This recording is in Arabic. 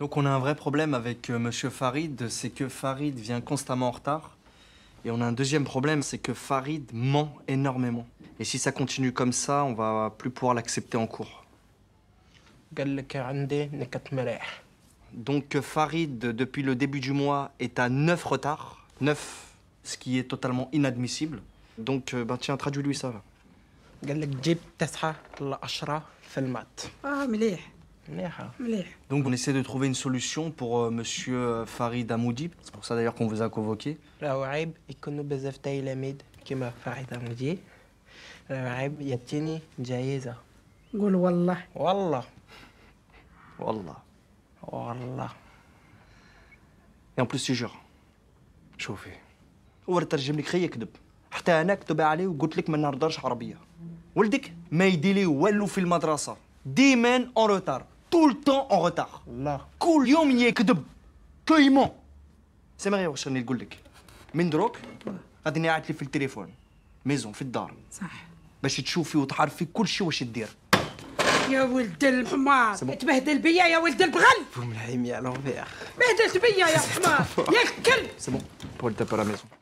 Donc on a un vrai problème avec M. Euh, Monsieur Farid, c'est que Farid vient constamment en retard. Et on a un deuxième problème, c'est que Farid ment énormément. Et si ça continue comme ça, on va plus pouvoir l'accepter en cours. Donc Farid, depuis le début du mois, est à 9 retards. 9, ce qui est totalement inadmissible. Donc, euh, ben, tiens, traduis-lui ça. Ah, Donc on essaie de trouver une solution pour euh, monsieur euh, Farid Amoudib. C'est pour ça d'ailleurs qu'on vous a convoqué. اللاعب يكونوا بزاف تلاميذ كيما فريد مودي عيب يعطيني جائزة قول والله والله والله والله Et en plus tu شوفي هو ترجم لك خي يكذب حتى انا كتب عليه وقلت لك ما نهضرش عربيه ولدك ما يدير لي والو في المدرسه ديما اون روتار tout le temps en retard كل يوم يكذب كيما سامع يا واش راني نقول لك من دروك غادي نعيط لي في التليفون ميزون في الدار صح باش تشوفي وتعرفي كل شيء واش دير يا ولد الحمار تبهدل بيا يا ولد البغل فوم الحيمي على بهدلت بيا يا حمار يا كلب سي بون بور دابا لا ميزون